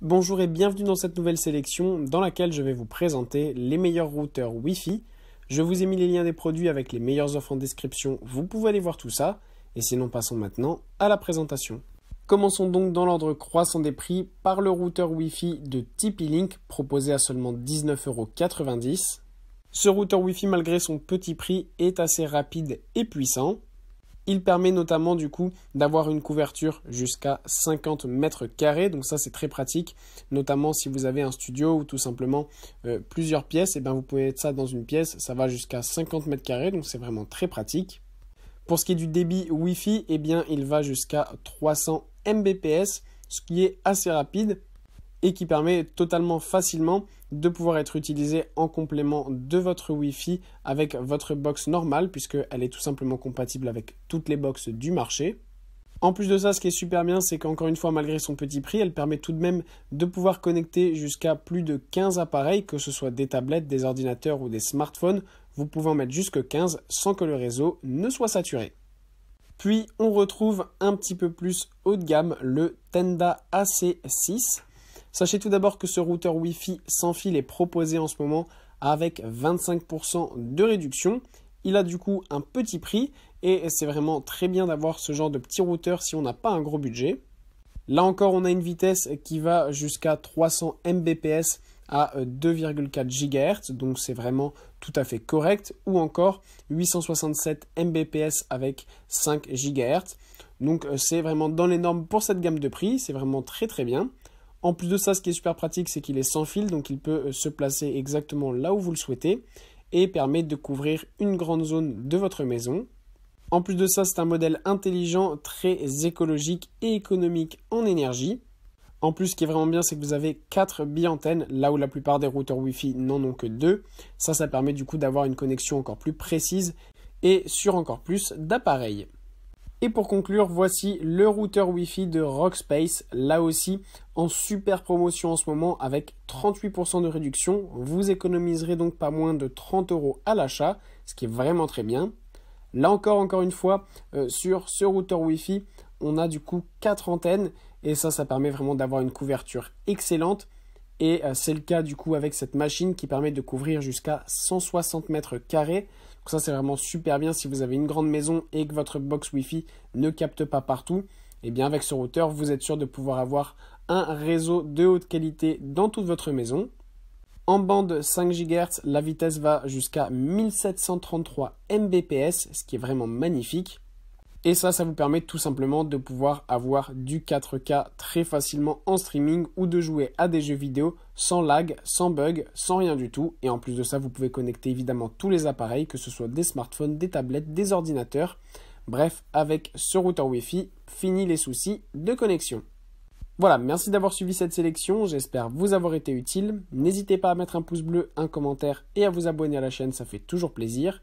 Bonjour et bienvenue dans cette nouvelle sélection dans laquelle je vais vous présenter les meilleurs routeurs Wi-Fi. Je vous ai mis les liens des produits avec les meilleures offres en description, vous pouvez aller voir tout ça. Et sinon passons maintenant à la présentation. Commençons donc dans l'ordre croissant des prix par le routeur Wi-Fi de TP-Link proposé à seulement 19,90€. Ce routeur Wi-Fi malgré son petit prix est assez rapide et puissant. Il permet notamment du coup d'avoir une couverture jusqu'à 50 mètres carrés, donc ça c'est très pratique, notamment si vous avez un studio ou tout simplement euh, plusieurs pièces, et eh bien vous pouvez être ça dans une pièce, ça va jusqu'à 50 mètres carrés, donc c'est vraiment très pratique. Pour ce qui est du débit Wi-Fi, eh bien il va jusqu'à 300 Mbps, ce qui est assez rapide et qui permet totalement facilement de pouvoir être utilisé en complément de votre Wi-Fi avec votre box normale puisqu'elle est tout simplement compatible avec toutes les boxes du marché. En plus de ça, ce qui est super bien, c'est qu'encore une fois, malgré son petit prix, elle permet tout de même de pouvoir connecter jusqu'à plus de 15 appareils, que ce soit des tablettes, des ordinateurs ou des smartphones. Vous pouvez en mettre jusque 15 sans que le réseau ne soit saturé. Puis on retrouve un petit peu plus haut de gamme le Tenda AC6 Sachez tout d'abord que ce routeur Wi-Fi sans fil est proposé en ce moment avec 25% de réduction. Il a du coup un petit prix et c'est vraiment très bien d'avoir ce genre de petit routeur si on n'a pas un gros budget. Là encore, on a une vitesse qui va jusqu'à 300 Mbps à 2,4 euh, GHz, donc c'est vraiment tout à fait correct, ou encore 867 Mbps avec 5 GHz. Donc euh, c'est vraiment dans les normes pour cette gamme de prix, c'est vraiment très très bien. En plus de ça, ce qui est super pratique, c'est qu'il est sans fil, donc il peut euh, se placer exactement là où vous le souhaitez et permet de couvrir une grande zone de votre maison. En plus de ça, c'est un modèle intelligent, très écologique et économique en énergie. En plus, ce qui est vraiment bien, c'est que vous avez 4 biantennes, là où la plupart des routeurs Wi-Fi n'en ont que 2. Ça, ça permet du coup d'avoir une connexion encore plus précise et sur encore plus d'appareils. Et pour conclure, voici le routeur Wi-Fi de Rockspace, là aussi en super promotion en ce moment avec 38% de réduction. Vous économiserez donc pas moins de 30 euros à l'achat, ce qui est vraiment très bien. Là encore, encore une fois, euh, sur ce routeur Wi-Fi, on a du coup 4 antennes et ça, ça permet vraiment d'avoir une couverture excellente. Et euh, c'est le cas du coup avec cette machine qui permet de couvrir jusqu'à 160 mètres carrés. Donc ça c'est vraiment super bien si vous avez une grande maison et que votre box Wi-Fi ne capte pas partout. Et eh bien avec ce routeur, vous êtes sûr de pouvoir avoir un réseau de haute qualité dans toute votre maison. En bande 5 GHz, la vitesse va jusqu'à 1733 Mbps, ce qui est vraiment magnifique. Et ça, ça vous permet tout simplement de pouvoir avoir du 4K très facilement en streaming ou de jouer à des jeux vidéo sans lag, sans bug, sans rien du tout. Et en plus de ça, vous pouvez connecter évidemment tous les appareils, que ce soit des smartphones, des tablettes, des ordinateurs. Bref, avec ce routeur Wi-Fi, fini les soucis de connexion. Voilà, merci d'avoir suivi cette sélection, j'espère vous avoir été utile. N'hésitez pas à mettre un pouce bleu, un commentaire et à vous abonner à la chaîne, ça fait toujours plaisir.